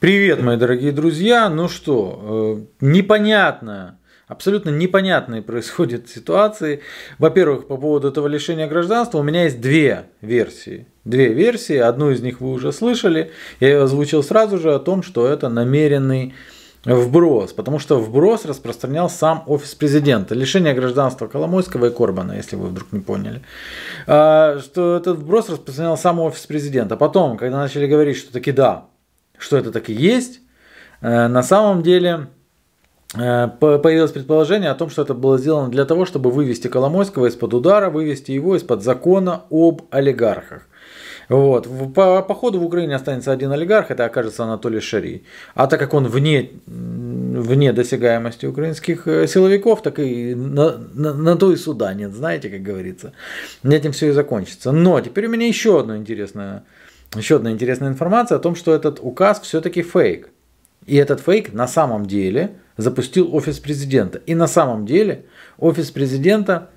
Привет, мои дорогие друзья. Ну что, э, непонятно, абсолютно непонятные происходят ситуации. Во-первых, по поводу этого лишения гражданства у меня есть две версии. Две версии, одну из них вы уже слышали. Я ее озвучил сразу же о том, что это намеренный вброс, потому что вброс распространял сам офис президента. Лишение гражданства Коломойского и Корбана, если вы вдруг не поняли. А, что этот вброс распространял сам офис президента. Потом, когда начали говорить, что таки да, что это так и есть. Э, на самом деле э, появилось предположение о том, что это было сделано для того, чтобы вывести Коломойского из-под удара, вывести его из-под закона об олигархах. Вот. По, по ходу в Украине останется один олигарх, это окажется Анатолий Шарий. А так как он вне, вне досягаемости украинских э, силовиков, так и на, на, на то и суда нет, знаете, как говорится. Этим все и закончится. Но теперь у меня еще одно интересное еще одна интересная информация о том, что этот указ все-таки фейк. И этот фейк на самом деле запустил офис президента. И на самом деле офис президента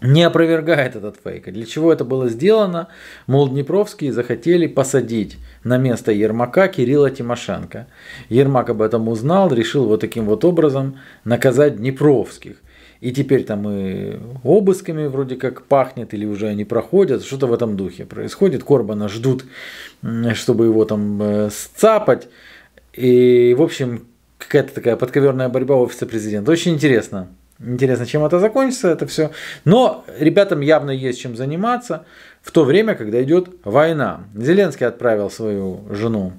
не опровергает этот фейк. Для чего это было сделано? Мол, Днепровские захотели посадить на место Ермака Кирилла Тимошенко. Ермак об этом узнал, решил вот таким вот образом наказать Днепровских и теперь там и обысками вроде как пахнет, или уже они проходят, что-то в этом духе происходит. Корбана ждут, чтобы его там э, сцапать. И, в общем, какая-то такая подковерная борьба офиса президента. Очень интересно. Интересно, чем это закончится, это все. Но ребятам явно есть чем заниматься в то время, когда идет война. Зеленский отправил свою жену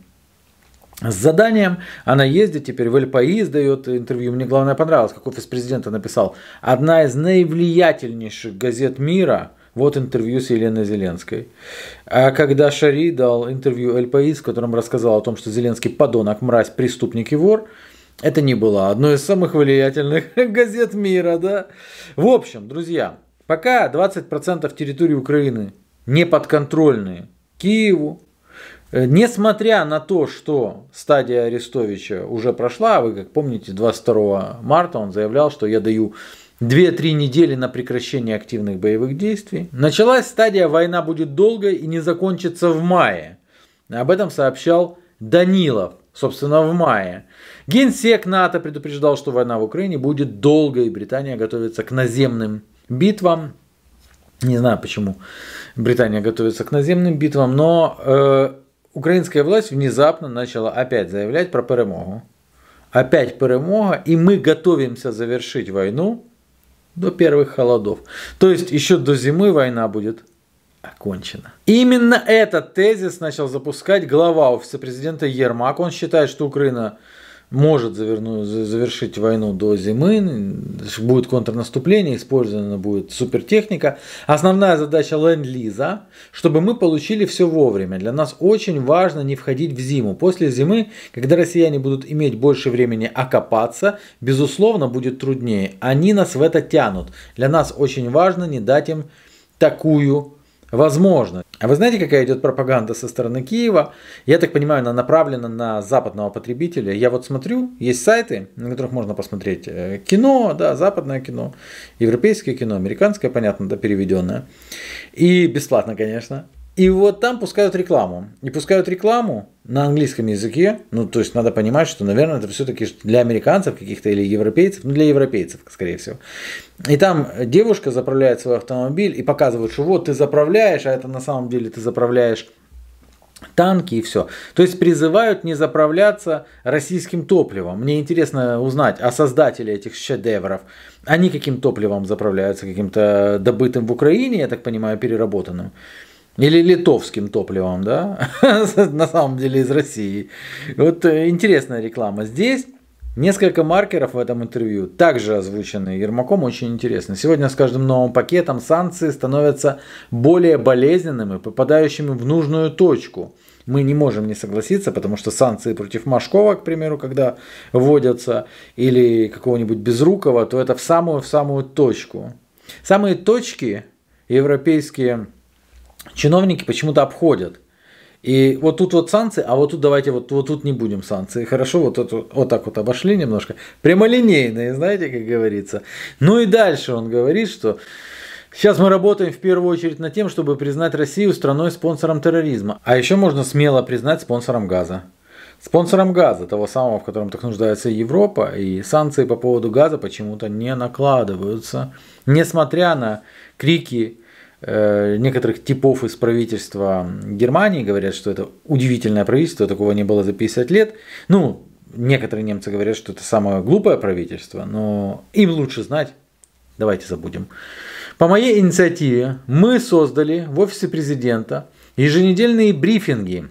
с заданием. Она ездит теперь в ЛПИ, сдает интервью. Мне главное понравилось, как офис президента написал. Одна из наивлиятельнейших газет мира. Вот интервью с Еленой Зеленской. А когда Шари дал интервью ЛПИ, в котором рассказал о том, что Зеленский подонок, мразь, преступник и вор, это не было одной из самых влиятельных газет мира, да? В общем, друзья, пока 20% территории Украины не подконтрольны Киеву, Э, несмотря на то, что стадия Арестовича уже прошла, а вы как помните, 22 марта он заявлял, что я даю 2-3 недели на прекращение активных боевых действий. Началась стадия «Война будет долгой и не закончится в мае». Об этом сообщал Данилов, собственно, в мае. Генсек НАТО предупреждал, что война в Украине будет долгой, и Британия готовится к наземным битвам. Не знаю, почему Британия готовится к наземным битвам, но э, Українська власть внезапно начала опять заявлять про перемогу. Опять перемога, и мы готовимся завершить войну до первых холодов. То есть еще до зимы война будет окончена. Именно этот тезис начал запускать глава офиса президента Ермак. Он считает, что Украина может завернуть завершить войну до зимы, будет контрнаступление, использована будет супертехника. Основная задача Ленд-Лиза, чтобы мы получили все вовремя. Для нас очень важно не входить в зиму. После зимы, когда россияне будут иметь больше времени окопаться, безусловно, будет труднее. Они нас в это тянут. Для нас очень важно не дать им такую Возможно. А вы знаете, какая идет пропаганда со стороны Киева? Я так понимаю, она направлена на западного потребителя. Я вот смотрю, есть сайты, на которых можно посмотреть э, кино, да, западное кино, европейское кино, американское, понятно, да, переведенное. И бесплатно, конечно. И вот там пускают рекламу. И пускают рекламу на английском языке. Ну, то есть надо понимать, что, наверное, это все-таки для американцев каких-то или европейцев, ну, для европейцев, скорее всего. И там девушка заправляет свой автомобиль и показывает, что вот ты заправляешь, а это на самом деле ты заправляешь танки и все. То есть призывают не заправляться российским топливом. Мне интересно узнать, а создатели этих шедевров, они каким топливом заправляются? Каким-то добытым в Украине, я так понимаю, переработанным? Или литовским топливом, да, на самом деле из России. Вот э, интересная реклама. Здесь Несколько маркеров в этом интервью также озвучены Ермаком, очень интересно. Сегодня с каждым новым пакетом санкции становятся более болезненными, попадающими в нужную точку. Мы не можем не согласиться, потому что санкции против Машкова, к примеру, когда вводятся, или какого-нибудь Безрукова, то это в самую-в самую точку. Самые точки европейские чиновники почему-то обходят. И вот тут вот санкции, а вот тут давайте вот, вот тут не будем санкции. Хорошо, вот, вот, вот так вот обошли немножко. Прямолинейные, знаете, как говорится. Ну и дальше он говорит, что Сейчас мы работаем в первую очередь над тем, чтобы признать Россию страной-спонсором терроризма. А еще можно смело признать спонсором газа. Спонсором газа, того самого, в котором так нуждается Европа, и санкции по поводу газа почему-то не накладываются. Несмотря на крики Э, некоторых типов из правительства Германии, говорят, что это удивительное правительство, такого не было за 50 лет. Ну, некоторые немцы говорят, что это самое глупое правительство, но им лучше знать. Давайте забудем. По моей инициативе мы создали в офисе президента еженедельные брифинги,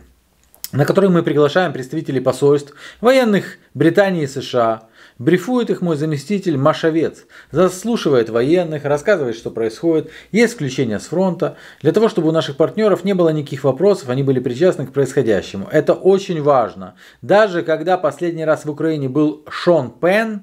на которые мы приглашаем представителей посольств военных Британии и США, Брифует их мой заместитель Машавец, заслушивает военных, рассказывает, что происходит, есть включение с фронта. Для того, чтобы у наших партнеров не было никаких вопросов, они были причастны к происходящему. Это очень важно. Даже когда последний раз в Украине был Шон Пен,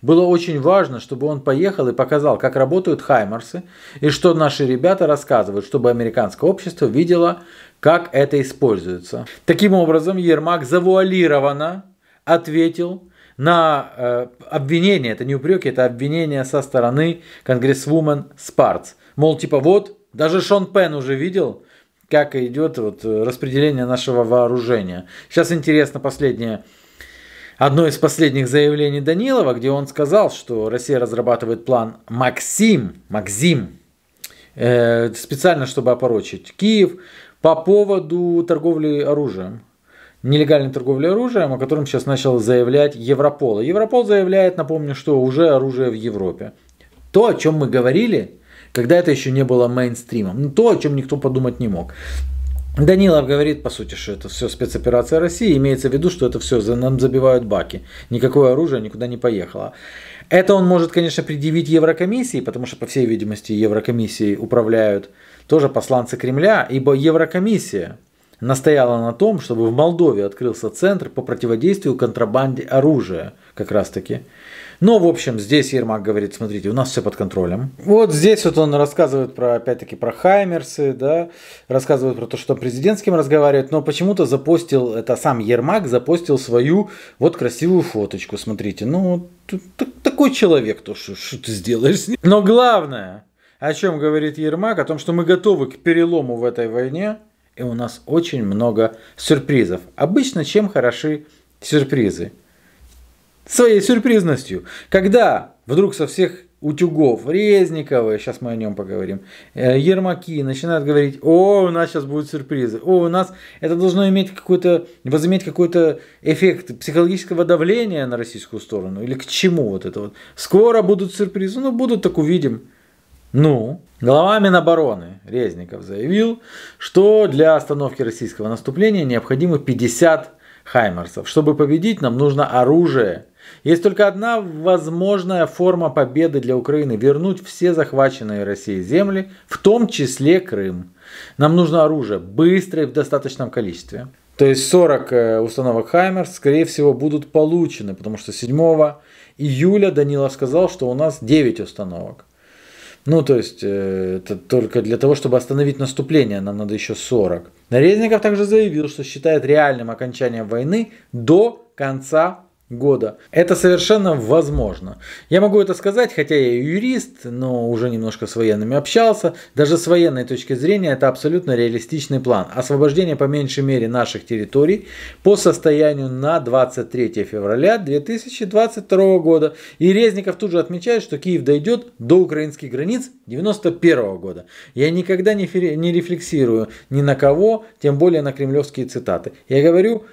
было очень важно, чтобы он поехал и показал, как работают хаймарсы, и что наши ребята рассказывают, чтобы американское общество видело, как это используется. Таким образом, Ермак завуалированно ответил на э, обвинение, это не упреки, это обвинение со стороны конгрессвумен Спарц. Мол, типа вот, даже Шон Пен уже видел, как идет вот э, распределение нашего вооружения. Сейчас интересно последнее, одно из последних заявлений Данилова, где он сказал, что Россия разрабатывает план «Максим», «Максим», э, специально, чтобы опорочить Киев, по поводу торговли оружием нелегальной торговли оружием, о котором сейчас начал заявлять Европол. Европол заявляет, напомню, что уже оружие в Европе. То, о чем мы говорили, когда это еще не было мейнстримом, ну, то, о чем никто подумать не мог. Данилов говорит, по сути, что это все спецоперация России, имеется в виду, что это все нам забивают баки. Никакое оружие никуда не поехало. Это он может, конечно, предъявить Еврокомиссии, потому что, по всей видимости, Еврокомиссии управляют тоже посланцы Кремля, ибо Еврокомиссия настояла на том, чтобы в Молдове открылся центр по противодействию контрабанде оружия, как раз таки. Но, ну, в общем, здесь Ермак говорит, смотрите, у нас все под контролем. Вот здесь вот он рассказывает про, опять-таки, про Хаймерсы, да, рассказывает про то, что президентским разговаривает, но почему-то запостил, это сам Ермак запостил свою вот красивую фоточку, смотрите. Ну, такой человек, то что, что ты сделаешь с ним? Но главное, о чем говорит Ермак, о том, что мы готовы к перелому в этой войне, и у нас очень много сюрпризов. Обычно чем хороши сюрпризы? Своей сюрпризностью. Когда вдруг со всех утюгов, Резникова, сейчас мы о нем поговорим, э, Ермаки начинают говорить, о, у нас сейчас будут сюрпризы, о, у нас это должно иметь какой-то, возыметь какой-то эффект психологического давления на российскую сторону, или к чему вот это вот. Скоро будут сюрпризы, ну будут, так увидим. Ну, глава Минобороны Резников заявил, что для остановки российского наступления необходимо 50 хаймерсов. Чтобы победить, нам нужно оружие. Есть только одна возможная форма победы для Украины – вернуть все захваченные Россией земли, в том числе Крым. Нам нужно оружие, быстро и в достаточном количестве. То есть 40 э, установок Хаймерс, скорее всего, будут получены, потому что 7 июля Данилов сказал, что у нас 9 установок. Ну, то есть, э, это только для того, чтобы остановить наступление, нам надо еще 40. Нарезников также заявил, что считает реальным окончанием войны до конца года. Это совершенно возможно. Я могу это сказать, хотя я юрист, но уже немножко с военными общался. Даже с военной точки зрения это абсолютно реалистичный план. Освобождение по меньшей мере наших территорий по состоянию на 23 февраля 2022 года. И Резников тут же отмечает, что Киев дойдет до украинских границ 91 года. Я никогда не, не рефлексирую ни на кого, тем более на кремлевские цитаты. Я говорю,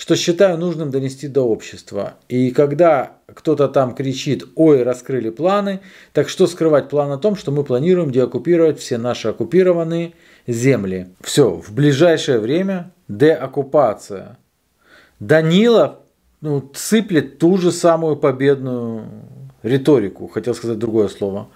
что считаю нужным донести до общества. И когда кто-то там кричит «Ой, раскрыли планы», так что скрывать план о том, что мы планируем деоккупировать все наши оккупированные земли. Все, в ближайшее время деоккупация. Данилов ну, сыплет ту же самую победную риторику, хотел сказать другое слово.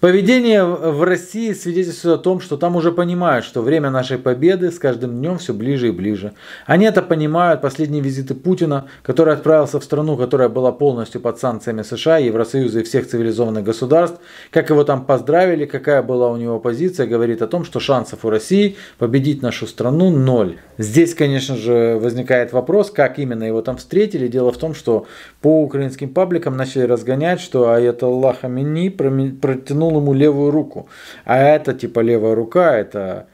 Поведение в России свидетельствует о том, что там уже понимают, что время нашей победы с каждым днем все ближе и ближе. Они это понимают, последние визиты Путина, который отправился в страну, которая была полностью под санкциями США, Евросоюза и всех цивилизованных государств, как его там поздравили, какая была у него позиция, говорит о том, что шансов у России победить нашу страну ноль. Здесь, конечно же, возникает вопрос, как именно его там встретили. Дело в том, что по украинским пабликам начали разгонять понимать, что аят Аллаха Мини протянул ему левую руку. А это типа левая рука, это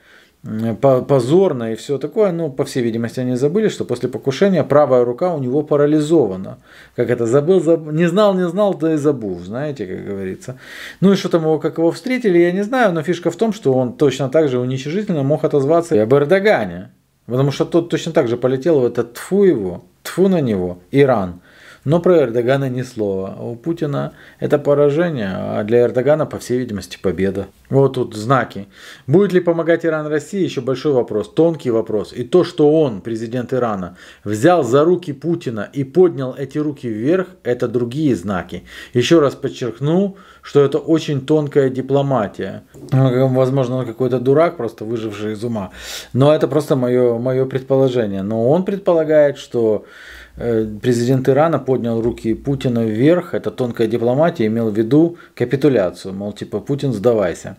позорно и все такое. Ну, по всей видимости, они забыли, что после покушения правая рука у него парализована. Как это, забыл, заб... не знал, не знал, да и забыл, знаете, как говорится. Ну и что там его, как его встретили, я не знаю, но фишка в том, что он точно так же уничижительно мог отозваться и об Эрдогане. Потому что тот точно так же полетел в этот тфу его, тфу на него, Иран – но про Эрдогана ни слова. У Путина это поражение, а для Эрдогана, по всей видимости, победа. Вот тут знаки. Будет ли помогать Иран России, еще большой вопрос, тонкий вопрос. И то, что он, президент Ирана, взял за руки Путина и поднял эти руки вверх, это другие знаки. Еще раз подчеркну, что это очень тонкая дипломатия. Ну, возможно, он какой-то дурак, просто выживший из ума. Но это просто мое, мое предположение. Но он предполагает, что Э, президент Ирана поднял руки Путина вверх, это тонкая дипломатия, имел в виду капитуляцию, мол, типа, Путин, сдавайся.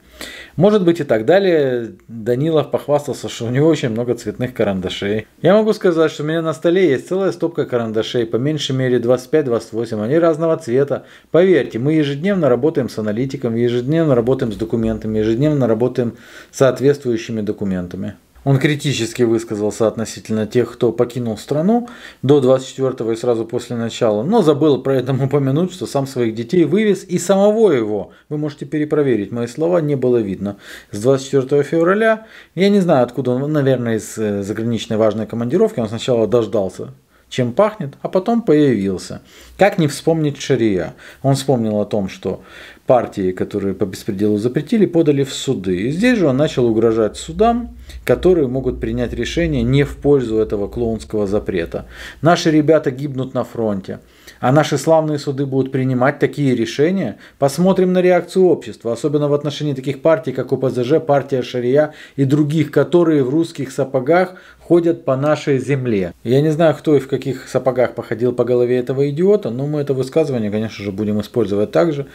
Может быть и так далее, Данилов похвастался, что у него очень много цветных карандашей. Я могу сказать, что у меня на столе есть целая стопка карандашей, по меньшей мере 25-28, они разного цвета. Поверьте, мы ежедневно работаем с аналитиком, ежедневно работаем с документами, ежедневно работаем с соответствующими документами. Он критически высказался относительно тех, кто покинул страну до 24-го и сразу после начала, но забыл про это упомянуть, что сам своих детей вывез и самого его. Вы можете перепроверить, мои слова не было видно. С 24 февраля, я не знаю откуда он, наверное, из э, заграничной важной командировки, он сначала дождался чем пахнет, а потом появился. Как не вспомнить Шария? Он вспомнил о том, что партии, которые по беспределу запретили, подали в суды. И здесь же он начал угрожать судам, которые могут принять решение не в пользу этого клоунского запрета. Наши ребята гибнут на фронте, а наши славные суды будут принимать такие решения. Посмотрим на реакцию общества, особенно в отношении таких партий, как ОПЗЖ, партия Шария и других, которые в русских сапогах ходят по нашей земле. Я не знаю, кто и в каких сапогах походил по голове этого идиота, но мы это высказывание, конечно же, будем использовать также.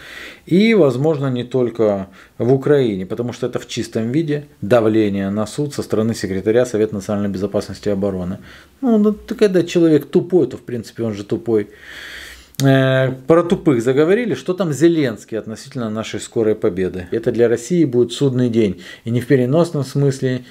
И, возможно, не только в Украине, потому что это в чистом виде давление на суд суд со стороны секретаря Совета национальной безопасности и обороны. Ну, ну ты когда человек тупой, то в принципе он же тупой. Э, про тупых заговорили, что там Зеленский относительно нашей скорой победы. Это для России будет судный день. И не в переносном смысле,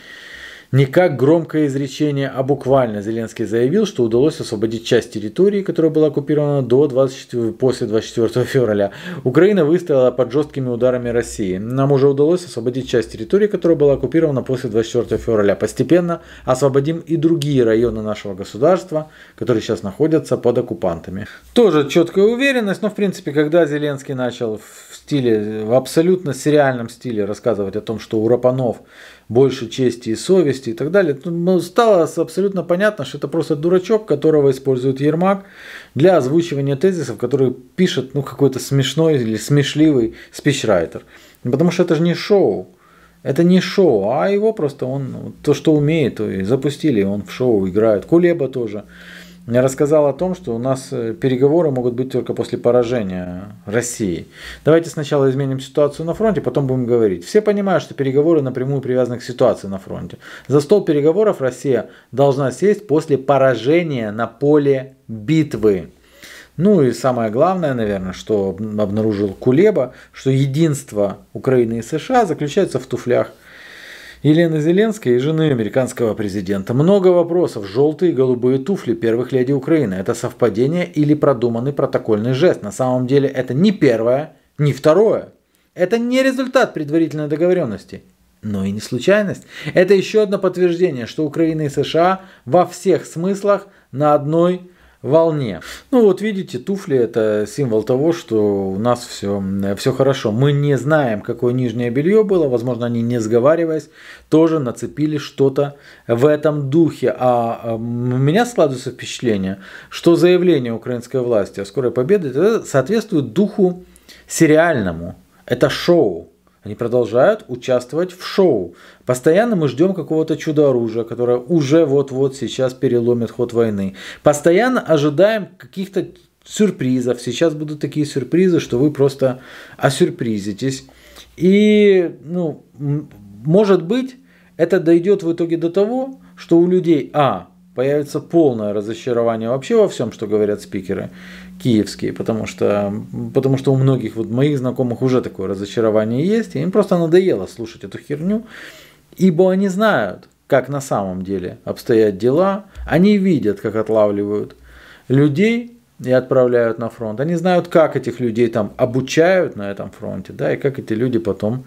не как громкое изречение, а буквально Зеленский заявил, что удалось освободить часть территории, которая была оккупирована до 24, после 24 февраля. Украина выстояла под жесткими ударами России. Нам уже удалось освободить часть территории, которая была оккупирована после 24 февраля. Постепенно освободим и другие районы нашего государства, которые сейчас находятся под оккупантами. Тоже четкая уверенность, но в принципе, когда Зеленский начал в стиле, в абсолютно сериальном стиле рассказывать о том, что Урапанов больше чести и совести и так далее. Ну, ну, стало абсолютно понятно, что это просто дурачок, которого использует Ермак для озвучивания тезисов, которые пишет ну, какой-то смешной или смешливый спичрайтер. Потому что это же не шоу. Это не шоу, а его просто он, то, что умеет, и запустили, он в шоу играет. Кулеба тоже рассказал о том, что у нас э, переговоры могут быть только после поражения России. Давайте сначала изменим ситуацию на фронте, потом будем говорить. Все понимают, что переговоры напрямую привязаны к ситуации на фронте. За стол переговоров Россия должна сесть после поражения на поле битвы. Ну и самое главное, наверное, что обнаружил Кулеба, что единство Украины и США заключается в туфлях Елена Зеленская и жены американского президента. Много вопросов. Желтые и голубые туфли первых леди Украины. Это совпадение или продуманный протокольный жест? На самом деле это не первое, не второе. Это не результат предварительной договоренности но и не случайность. Это еще одно подтверждение, что Украина и США во всех смыслах на одной волне. Ну вот видите, туфли это символ того, что у нас все, э, все хорошо. Мы не знаем, какое нижнее белье было, возможно, они не сговариваясь, тоже нацепили что-то в этом духе. А, а у меня складывается впечатление, что заявление украинской власти о скорой победе э, соответствует духу сериальному. Это шоу. Они продолжают участвовать в шоу. Постоянно мы ждем какого-то чудо-оружия, которое уже вот-вот сейчас переломит ход войны. Постоянно ожидаем каких-то сюрпризов. Сейчас будут такие сюрпризы, что вы просто осюрпризитесь. И, ну, может быть, это дойдет в итоге до того, что у людей, а, появится полное разочарование вообще во всем, что говорят спикеры киевские, потому что, потому что у многих вот моих знакомых уже такое разочарование есть, и им просто надоело слушать эту херню, ибо они знают, как на самом деле обстоят дела, они видят, как отлавливают людей и отправляют на фронт, они знают, как этих людей там обучают на этом фронте, да, и как эти люди потом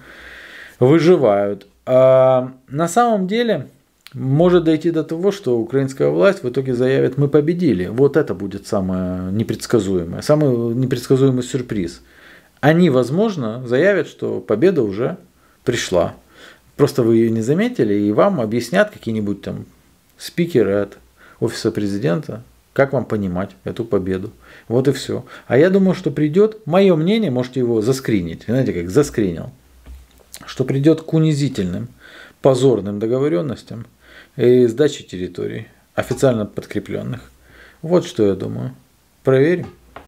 выживают. А на самом деле может дойти до того, что украинская власть в итоге заявит «мы победили». Вот это будет самое непредсказуемое, самый непредсказуемый сюрприз. Они, возможно, заявят, что победа уже пришла. Просто вы ее не заметили, и вам объяснят какие-нибудь там спикеры от офиса президента, как вам понимать эту победу? Вот и все. А я думаю, что придет, мое мнение, можете его заскринить, знаете, как заскринил, что придет к унизительным, позорным договоренностям, и сдачи территорий, официально подкрепленных. Вот что я думаю. Проверим.